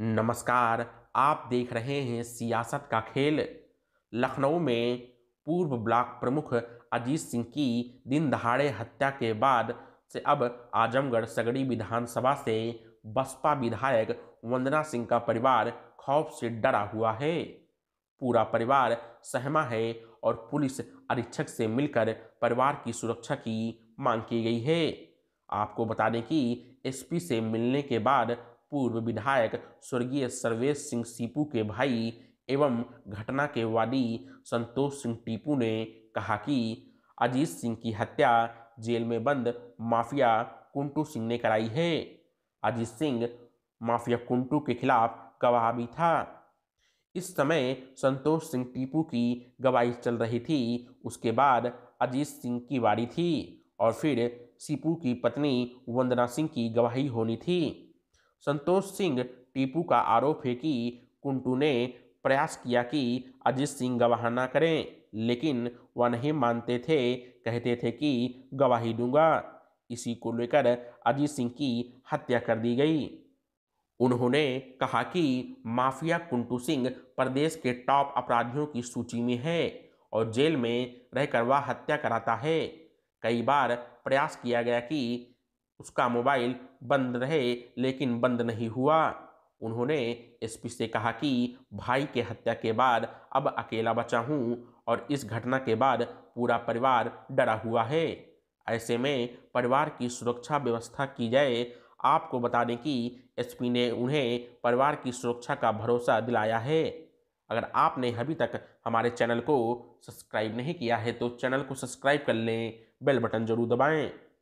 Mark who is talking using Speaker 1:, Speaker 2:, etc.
Speaker 1: नमस्कार आप देख रहे हैं सियासत का खेल लखनऊ में पूर्व ब्लॉक प्रमुख अजीत सिंह की दिन दहाड़े हत्या के बाद से अब आजमगढ़ सगड़ी विधानसभा से बसपा विधायक वंदना सिंह का परिवार खौफ से डरा हुआ है पूरा परिवार सहमा है और पुलिस अधीक्षक से मिलकर परिवार की सुरक्षा की मांग की गई है आपको बता दें कि एसपी से मिलने के बाद पूर्व विधायक स्वर्गीय सर्वेश सिंह सीपू के भाई एवं घटना के वादी संतोष सिंह टीपू ने कहा कि अजीत सिंह की हत्या जेल में बंद माफिया कुंटू सिंह ने कराई है अजीत सिंह माफिया कुंटू के खिलाफ गवाह भी था इस समय संतोष सिंह टीपू की गवाही चल रही थी उसके बाद अजीत सिंह की वारी थी और फिर सीपू की पत्नी वंदना सिंह की गवाही होनी थी संतोष सिंह टीपू का आरोप है कि कुंटू ने प्रयास किया कि अजीत सिंह गवाह ना करें लेकिन वह नहीं मानते थे कहते थे कि गवाही दूंगा इसी को लेकर अजीत सिंह की हत्या कर दी गई उन्होंने कहा कि माफिया कुंटू सिंह प्रदेश के टॉप अपराधियों की सूची में है और जेल में रहकर वह हत्या कराता है कई बार प्रयास किया गया कि उसका मोबाइल बंद रहे लेकिन बंद नहीं हुआ उन्होंने एसपी से कहा कि भाई के हत्या के बाद अब अकेला बचा हूँ और इस घटना के बाद पूरा परिवार डरा हुआ है ऐसे में परिवार की सुरक्षा व्यवस्था की जाए आपको बता दें कि एसपी ने उन्हें परिवार की सुरक्षा का भरोसा दिलाया है अगर आपने अभी तक हमारे चैनल को सब्सक्राइब नहीं किया है तो चैनल को सब्सक्राइब कर लें बेल बटन जरूर दबाएँ